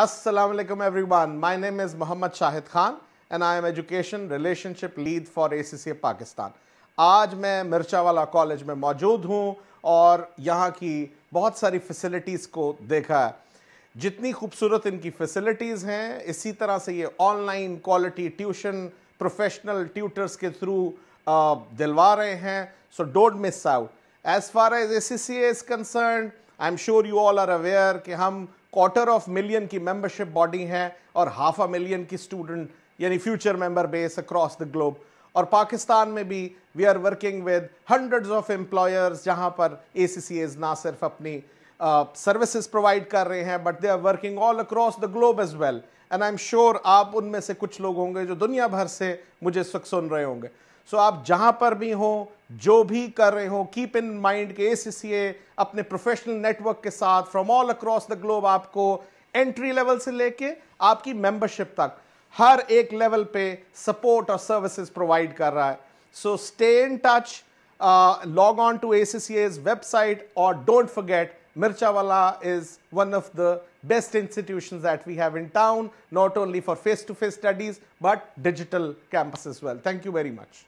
Assalamu alaikum everyone. My name is Muhammad Shahid Khan and I am Education Relationship Lead for ACCA Pakistan. आज मैं मिर्चावाला college में मौजूद हूँ और यहाँ की बहुत सारी फैसिलिटीज़ को देखा है जितनी खूबसूरत इनकी फैसिलिटीज़ हैं इसी तरह से ये online quality tuition professional tutors के थ्रू दिलवा रहे हैं so don't miss out as far as A C C is concern I am sure you all are aware कि हम क्वार्टर ऑफ मिलियन की मेंबरशिप बॉडी हैं और हाफ अ मिलियन की स्टूडेंट यानी future member base across the globe और पाकिस्तान में भी we are working with hundreds of employers जहाँ पर ए ना सिर्फ अपनी सर्विसेज uh, प्रोवाइड कर रहे हैं but they are working all across the globe as well and I am sure आप उनमें से कुछ लोग होंगे जो दुनिया भर से मुझे सुख सुन रहे होंगे सो आप जहां पर भी हो जो भी कर रहे हो कीप इन माइंड के ए अपने प्रोफेशनल नेटवर्क के साथ from all across the globe आपको एंट्री लेवल से लेके आपकी मेंबरशिप तक हर एक लेवल पे सपोर्ट और सर्विसेज प्रोवाइड कर रहा है so stay in touch log on to a website और डोंट फॉरगेट मिर्चा वाला is one of the best institution we we have in town not only for face to face studies but digital campus as well thank you very much